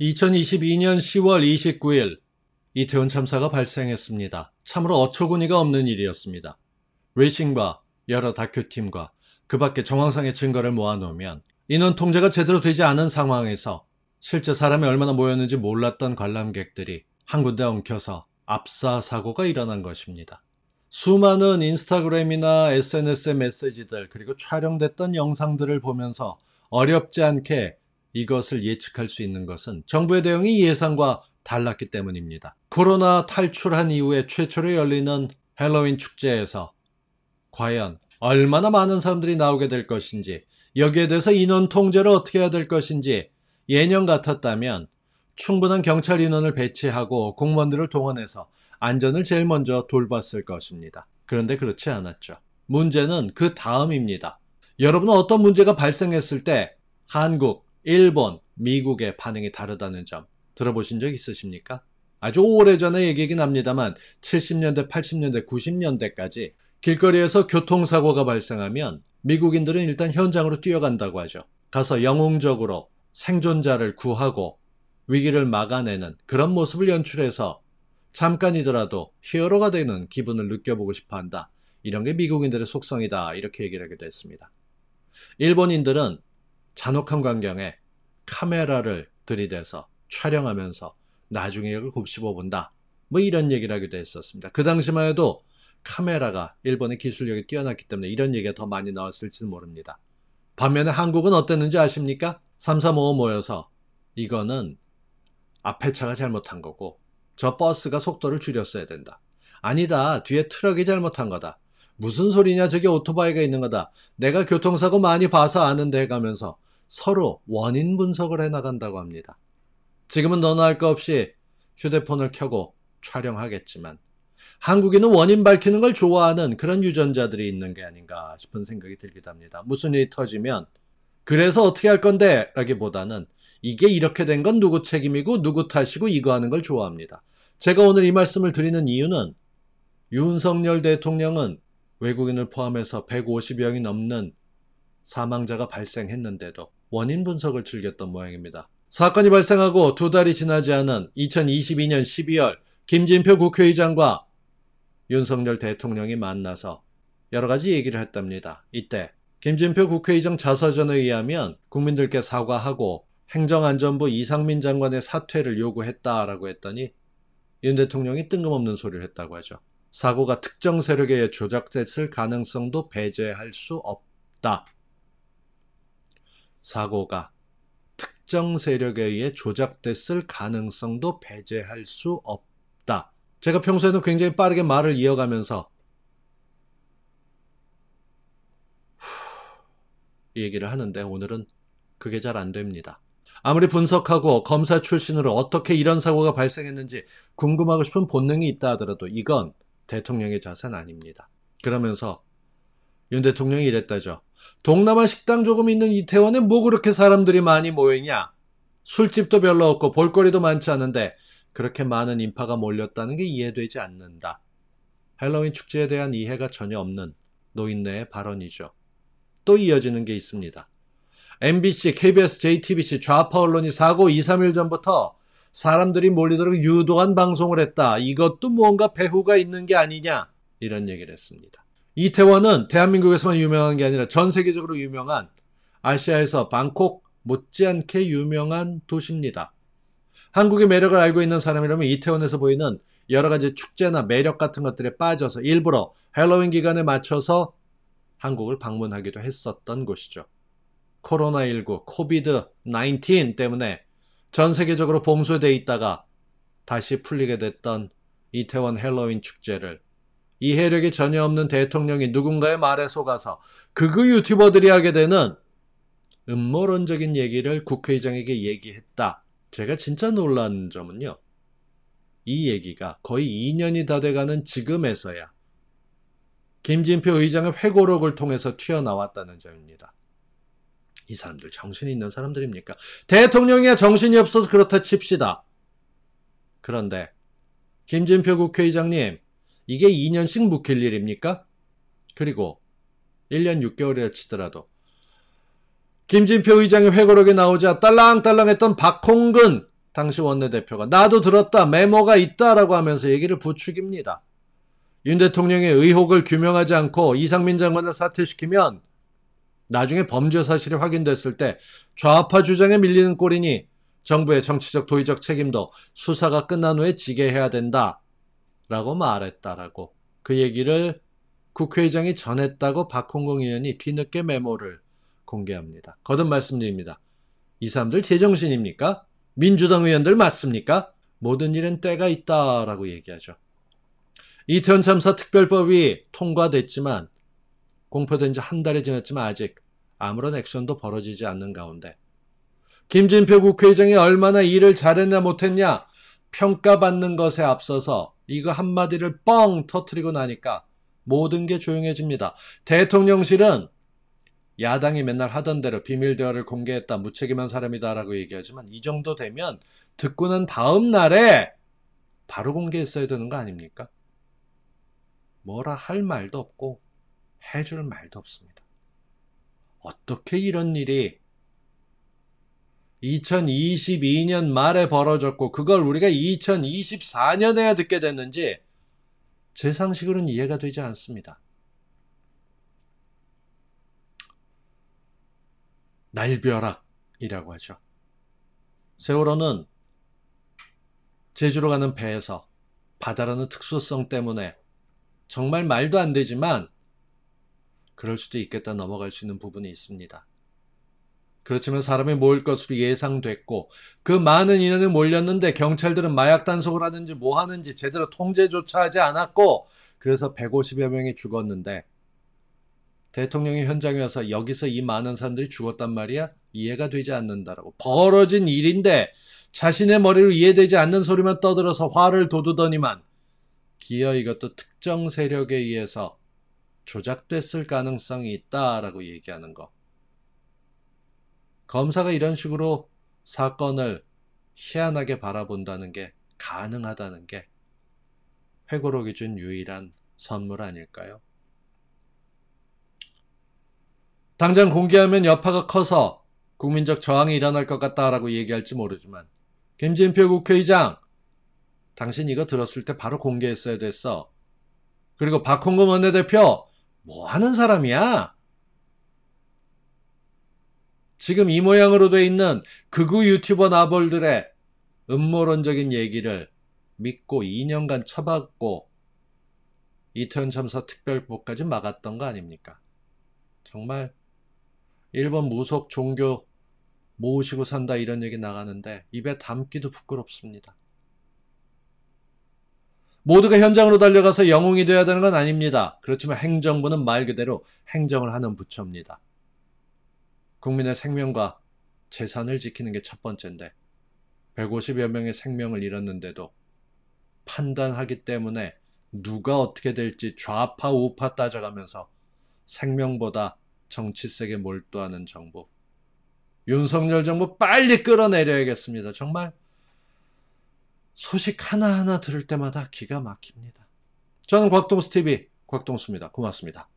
2022년 10월 29일 이태원 참사가 발생했습니다. 참으로 어처구니가 없는 일이었습니다. 외신과 여러 다큐팀과 그 밖에 정황상의 증거를 모아놓으면 인원 통제가 제대로 되지 않은 상황에서 실제 사람이 얼마나 모였는지 몰랐던 관람객들이 한 군데 엉켜서 압사 사고가 일어난 것입니다. 수많은 인스타그램이나 SNS의 메시지들 그리고 촬영됐던 영상들을 보면서 어렵지 않게 이것을 예측할 수 있는 것은 정부의 대응이 예상과 달랐기 때문입니다. 코로나 탈출한 이후에 최초로 열리는 헬로윈 축제에서 과연 얼마나 많은 사람들이 나오게 될 것인지, 여기에 대해서 인원 통제를 어떻게 해야 될 것인지 예년 같았다면 충분한 경찰 인원을 배치하고 공무원들을 동원해서 안전을 제일 먼저 돌봤을 것입니다. 그런데 그렇지 않았죠. 문제는 그 다음입니다. 여러분은 어떤 문제가 발생했을 때 한국, 일본, 미국의 반응이 다르다는 점 들어보신 적 있으십니까? 아주 오래전의 얘기긴 합니다만 70년대, 80년대, 90년대까지 길거리에서 교통사고가 발생하면 미국인들은 일단 현장으로 뛰어간다고 하죠. 가서 영웅적으로 생존자를 구하고 위기를 막아내는 그런 모습을 연출해서 잠깐이더라도 히어로가 되는 기분을 느껴보고 싶어 한다. 이런 게 미국인들의 속성이다. 이렇게 얘기를 하기도 했습니다. 일본인들은 잔혹한 광경에 카메라를 들이대서 촬영하면서 나중에 이걸 곱씹어 본다. 뭐 이런 얘기를 하기도 했었습니다. 그 당시만 해도 카메라가 일본의 기술력이 뛰어났기 때문에 이런 얘기가 더 많이 나왔을지는 모릅니다. 반면에 한국은 어땠는지 아십니까? 3355 모여서 이거는 앞에 차가 잘못한 거고 저 버스가 속도를 줄였어야 된다. 아니다. 뒤에 트럭이 잘못한 거다. 무슨 소리냐 저게 오토바이가 있는 거다. 내가 교통사고 많이 봐서 아는데 가면서 서로 원인 분석을 해 나간다고 합니다. 지금은 너나 할 것 없이 휴대폰을 켜고 촬영하겠지만 한국인은 원인 밝히는 걸 좋아하는 그런 유전자들이 있는 게 아닌가 싶은 생각이 들기도 합니다. 무슨 일이 터지면 그래서 어떻게 할 건데 라기보다는 이게 이렇게 된 건 누구 책임이고 누구 탓이고 이거 하는 걸 좋아합니다. 제가 오늘 이 말씀을 드리는 이유는 윤석열 대통령은 외국인을 포함해서 150여명이 넘는 사망자가 발생했는데도 원인 분석을 즐겼던 모양입니다. 사건이 발생하고 두 달이 지나지 않은 2022년 12월 김진표 국회의장과 윤석열 대통령이 만나서 여러 가지 얘기를 했답니다. 이때 김진표 국회의장 자서전에 의하면 국민들께 사과하고 행정안전부 이상민 장관의 사퇴를 요구했다라고 했더니 윤 대통령이 뜬금없는 소리를 했다고 하죠. 사고가 특정 세력에 조작됐을 가능성도 배제할 수 없다. 사고가 특정 세력에 의해 조작됐을 가능성도 배제할 수 없다. 제가 평소에는 굉장히 빠르게 말을 이어가면서 이 얘기를 하는데 오늘은 그게 잘 안 됩니다. 아무리 분석하고 검사 출신으로 어떻게 이런 사고가 발생했는지 궁금하고 싶은 본능이 있다 하더라도 이건 대통령의 자산 아닙니다. 그러면서 윤 대통령이 이랬다죠. 동남아 식당 조금 있는 이태원에 뭐 그렇게 사람들이 많이 모이냐? 술집도 별로 없고 볼거리도 많지 않은데 그렇게 많은 인파가 몰렸다는 게 이해되지 않는다. 할로윈 축제에 대한 이해가 전혀 없는 노인네의 발언이죠. 또 이어지는 게 있습니다. MBC, KBS, JTBC 좌파 언론이 사고 2, 3일 전부터 사람들이 몰리도록 유도한 방송을 했다. 이것도 무언가 배후가 있는 게 아니냐. 이런 얘기를 했습니다. 이태원은 대한민국에서만 유명한 게 아니라 전 세계적으로 유명한 아시아에서 방콕 못지않게 유명한 도시입니다. 한국의 매력을 알고 있는 사람이라면 이태원에서 보이는 여러 가지 축제나 매력 같은 것들에 빠져서 일부러 할로윈 기간에 맞춰서 한국을 방문하기도 했었던 곳이죠. 코로나19, 코비드 19 때문에 전 세계적으로 봉쇄돼 있다가 다시 풀리게 됐던 이태원 헬로윈 축제를 이해력이 전혀 없는 대통령이 누군가의 말에 속아서 극우 유튜버들이 하게 되는 음모론적인 얘기를 국회의장에게 얘기했다. 제가 진짜 놀란 점은요. 이 얘기가 거의 2년이 다 돼가는 지금에서야 김진표 의장의 회고록을 통해서 튀어나왔다는 점입니다. 이 사람들 정신이 있는 사람들입니까? 대통령이 야 정신이 없어서 그렇다 칩시다. 그런데 김진표 국회의장님 이게 2년씩 묵힐 일입니까? 그리고 1년 6개월이라 치더라도 김진표 의장의 회고록에 나오자 딸랑딸랑했던 박홍근 당시 원내대표가 나도 들었다 메모가 있다라고 하면서 얘기를 부추깁니다. 윤 대통령의 의혹을 규명하지 않고 이상민 장관을 사퇴시키면 나중에 범죄 사실이 확인됐을 때 좌파 주장에 밀리는 꼴이니 정부의 정치적 도의적 책임도 수사가 끝난 후에 지게 해야 된다. 라고 말했다라고 그 얘기를 국회의장이 전했다고 박홍공 의원이 뒤늦게 메모를 공개합니다. 거듭 말씀드립니다. 이 사람들 제정신입니까? 민주당 의원들 맞습니까? 모든 일엔 때가 있다라고 얘기하죠. 이태원 참사 특별법이 통과됐지만 공포된 지 한 달이 지났지만 아직 아무런 액션도 벌어지지 않는 가운데 김진표 국회의장이 얼마나 일을 잘했냐 못했냐 평가받는 것에 앞서서 이거 한마디를 뻥 터트리고 나니까 모든 게 조용해집니다. 대통령실은 야당이 맨날 하던 대로 비밀 대화를 공개했다 무책임한 사람이다라고 얘기하지만 이 정도 되면 듣고 난 다음 날에 바로 공개했어야 되는 거 아닙니까? 뭐라 할 말도 없고 해줄 말도 없습니다. 어떻게 이런 일이 2022년 말에 벌어졌고 그걸 우리가 2024년에야 듣게 됐는지 제 상식으로는 이해가 되지 않습니다. 날벼락이라고 하죠. 세월호는 제주로 가는 배에서 바다라는 특수성 때문에 정말 말도 안 되지만 그럴 수도 있겠다 넘어갈 수 있는 부분이 있습니다. 그렇지만 사람이 모일 것으로 예상됐고 그 많은 인원이 몰렸는데 경찰들은 마약 단속을 하는지 뭐 하는지 제대로 통제조차 하지 않았고 그래서 150여 명이 죽었는데 대통령이 현장에 와서 여기서 이 많은 사람들이 죽었단 말이야 이해가 되지 않는다라고 벌어진 일인데 자신의 머리로 이해되지 않는 소리만 떠들어서 화를 돋우더니만 기어 이것도 특정 세력에 의해서 조작됐을 가능성이 있다라고 얘기하는 거. 검사가 이런 식으로 사건을 희한하게 바라본다는 게 가능하다는 게 회고록이 준 유일한 선물 아닐까요? 당장 공개하면 여파가 커서 국민적 저항이 일어날 것 같다라고 얘기할지 모르지만 김진표 국회의장 당신 이거 들었을 때 바로 공개했어야 됐어. 그리고 박홍근 원내대표 뭐 하는 사람이야? 지금 이 모양으로 돼 있는 극우 유튜버 나벌들의 음모론적인 얘기를 믿고 2년간 처박고 이태원 참사 특별법까지 막았던 거 아닙니까? 정말 일본 무속 종교 모으시고 산다 이런 얘기 나가는데 입에 담기도 부끄럽습니다. 모두가 현장으로 달려가서 영웅이 돼야 되는 건 아닙니다. 그렇지만 행정부는 말 그대로 행정을 하는 부처입니다. 국민의 생명과 재산을 지키는 게 첫 번째인데 150여 명의 생명을 잃었는데도 판단하기 때문에 누가 어떻게 될지 좌파 우파 따져가면서 생명보다 정치색에 몰두하는 정부. 윤석열 정부 빨리 끌어내려야겠습니다. 정말 소식 하나하나 들을 때마다 기가 막힙니다. 저는 곽동스 TV 곽동수입니다. 고맙습니다.